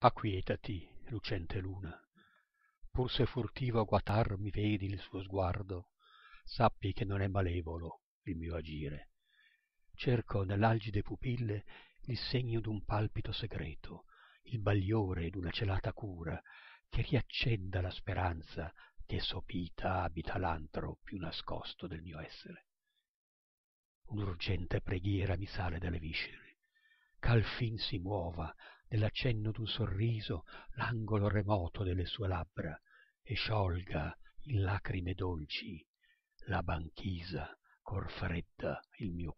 acquietati lucente luna pur se furtivo guatar mi vedi il suo sguardo sappi che non è malevolo il mio agire cerco nell'algide pupille il segno d'un palpito segreto il bagliore d'una celata cura che riaccenda la speranza che sopita abita l'antro più nascosto del mio essere un'urgente preghiera mi sale dalle viscere ch'al si muova nell'accenno d'un sorriso l'angolo remoto delle sue labbra e sciolga in lacrime dolci la banchisa ch'or fredda il mio